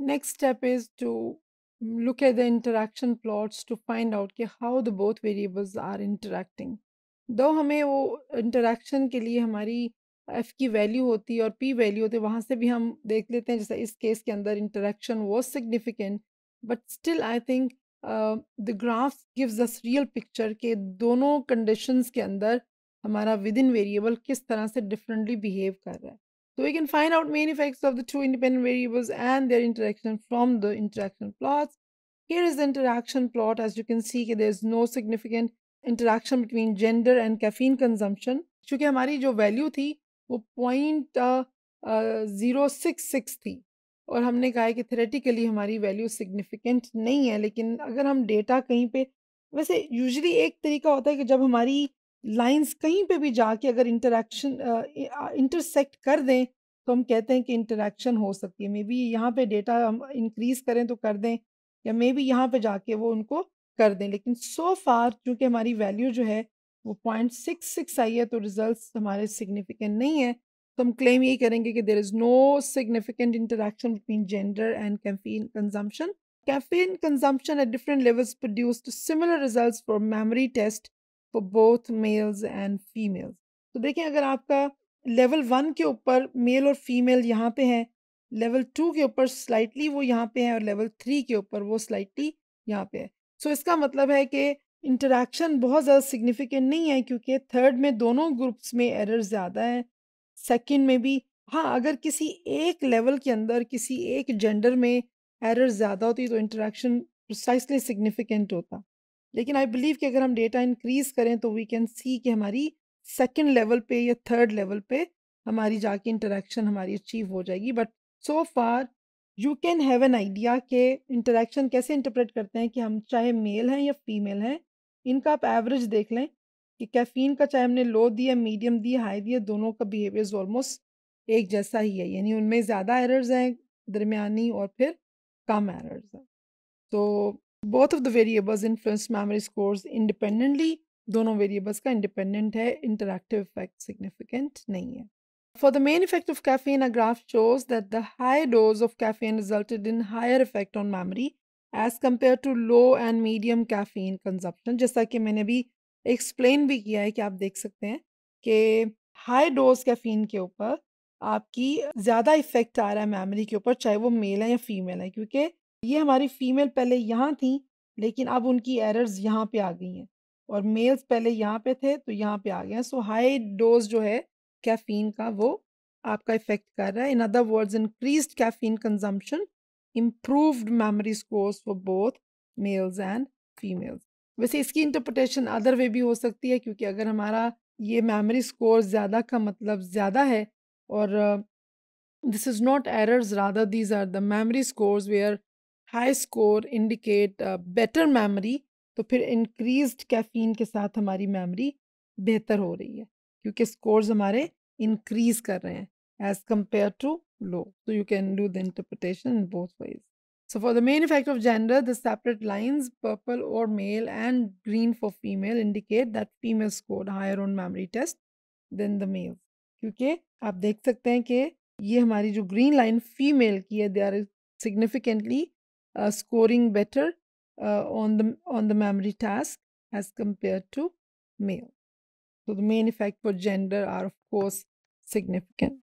Next step is to look at the interaction plots to find out कि how the both variables are interacting. दो हमें वो interaction के लिए हमारी एफ की वैल्यू होती है और पी वैल्यू होती है वहाँ से भी हम देख लेते हैं जैसे इस केस के अंदर interaction was significant but still I think the graph gives us real picture के दोनों कंडीशंस के अंदर हमारा विद इन वेरिएबल किस तरह से डिफरेंटली बिहेव कर रहा है So we can find out main effects of the two independent variables and their interaction from the interaction plots. Here is the interaction plot. As you can see, there's no significant interaction between gender and caffeine consumption. Because our value value थी वो point zero six six थी और हमने कहा theoretically कि value हमारी value significant नहीं है data अगर हम डेटा कहीं पे वैसे यूजुअली एक लाइंस कहीं पे भी जाके अगर इंटरेक्शन इंटरसेक्ट कर दें तो हम कहते हैं कि इंटरेक्शन हो सकती है मे बी यहाँ पे डेटा हम इंक्रीज करें तो कर दें या मे बी यहाँ पे जाके वो उनको कर दें लेकिन सो फार चूँकि हमारी वैल्यू जो है वो पॉइंट सिक्स सिक्स आई है तो रिजल्ट हमारे सिग्निफिकेंट नहीं है तो हम क्लेम यही करेंगे कि there is no significant interaction between gender and caffeine consumption caffeine consumption at different levels produced similar result for memory test for both males and females तो देखें अगर आपका लेवल वन के ऊपर मेल और फीमेल यहाँ पे हैं लेवल टू के ऊपर स्लाइटली वो यहाँ पे हैं और लेवल थ्री के ऊपर वो स्लाइटली यहाँ पे है सो so, इसका मतलब है कि इंटरेक्शन बहुत ज़्यादा सिग्निफिकेंट नहीं है क्योंकि थर्ड में दोनों ग्रुप्स में एरर ज़्यादा हैं सेकेंड में भी हाँ अगर किसी एक लेवल के अंदर किसी एक जेंडर में एरर ज़्यादा होती तो इंटरेक्शन प्रिसाइसली सिग्निफिकेंट होता लेकिन आई बिलीव कि अगर हम डेटा इंक्रीज करें तो वी कैन सी कि हमारी सेकेंड लेवल पे या थर्ड लेवल पे हमारी जाके इंटरेक्शन हमारी अचीव हो जाएगी but so far you can have an idea के इंटरेक्शन कैसे इंटरप्रेट करते हैं कि हम चाहे मेल हैं या फीमेल हैं इनका आप एवरेज देख लें कि कैफीन का चाहे हमने लो दिया मीडियम दिया हाई दिया दोनों का बिहेवियर्स ऑलमोस्ट एक जैसा ही है यानी उनमें ज़्यादा एरर्स हैं दरमियानी और फिर कम एरर्स हैं तो both of the variables influence memory scores independently दोनों वेरिएबल्स का इंडिपेंडेंट है इंटरक्टिव इफेक्ट सिग्निफिकेंट नहीं है for the main effect of caffeine uh graph shows that the high dose of caffeine resulted in higher effect on memory as compare to low and medium caffeine consumption. जैसा कि मैंने अभी explain भी किया है कि आप देख सकते हैं कि हाई डोज कैफीन के ऊपर आपकी ज़्यादा इफेक्ट आ रहा है मेमोरी के ऊपर चाहे वो मेल है या फीमेल है क्योंकि ये हमारी फीमेल पहले यहाँ थी लेकिन अब उनकी एरर्स यहाँ पे आ गई हैं और मेल्स पहले यहाँ पे थे तो यहाँ पे आ गए हैं सो हाई डोज जो है कैफीन का वो आपका इफेक्ट कर रहा है in other words increase caffeine consumption improved memory scores for both males and females वैसे इसकी इंटरप्रटेशन अदर वे भी हो सकती है क्योंकि अगर हमारा ये मेमोरी स्कोर ज़्यादा का मतलब ज़्यादा है और this is not errors rather these are the memory scores where high score indicate better memory तो फिर इंक्रीज्ड कैफीन के साथ हमारी मेमोरी बेहतर हो रही है क्योंकि स्कोर्स हमारे इंक्रीज कर रहे हैं as compare to low so you can do the interpretation in both ways so for the main effect of gender the separate line purple और male and green for female indicate that female score higher on memory test than the male क्योंकि आप देख सकते हैं कि ये हमारी जो ग्रीन लाइन फीमेल की है they are significantly Uh, scoring better uh, on the on the memory task as compared to male so the main effect for gender are of course significant